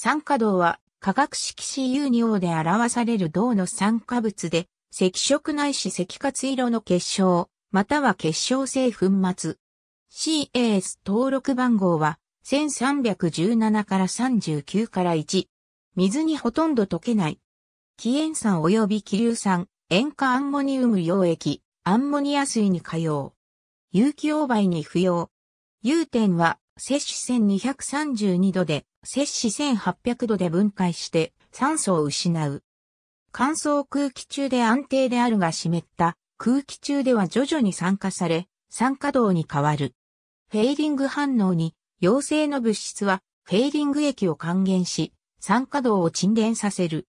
酸化銅は化学式 Cu 2O で表される銅の酸化物で、赤色ないし赤活色の結晶、または結晶性粉末。CAS 登録番号は1317から39から1。水にほとんど溶けない。紀塩酸及び気硫酸、塩化アンモニウム溶液、アンモニア水に加用。有機溶媒に不要。有点は摂氏1232度で、摂氏1800度で分解して酸素を失う。乾燥空気中で安定であるが湿った空気中では徐々に酸化され、酸化銅に変わる。フェイリング反応に、陽性の物質はフェイリング液を還元し、酸化銅を沈殿させる。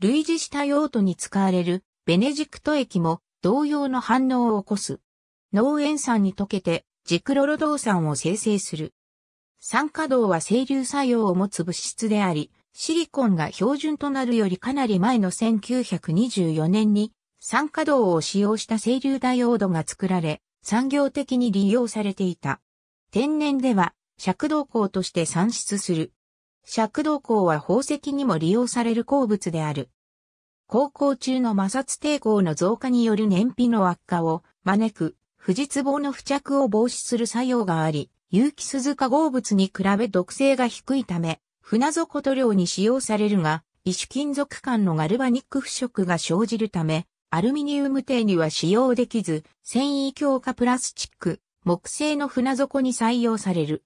類似した用途に使われるベネジクト液も同様の反応を起こす。脳塩酸に溶けてジクロロ動酸を生成する。酸化銅は整流作用を持つ物質であり、シリコンが標準となるよりかなり前の1924年に酸化銅を使用した整流ダイオードが作られ、産業的に利用されていた。天然では、尺銅鉱として産出する。尺銅鉱は宝石にも利用される鉱物である。航行中の摩擦抵抗の増加による燃費の悪化を招く士壺の付着を防止する作用があり、有機鈴化合物に比べ毒性が低いため、船底塗料に使用されるが、異種金属間のガルバニック腐食が生じるため、アルミニウム底には使用できず、繊維強化プラスチック、木製の船底に採用される。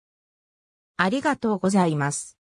ありがとうございます。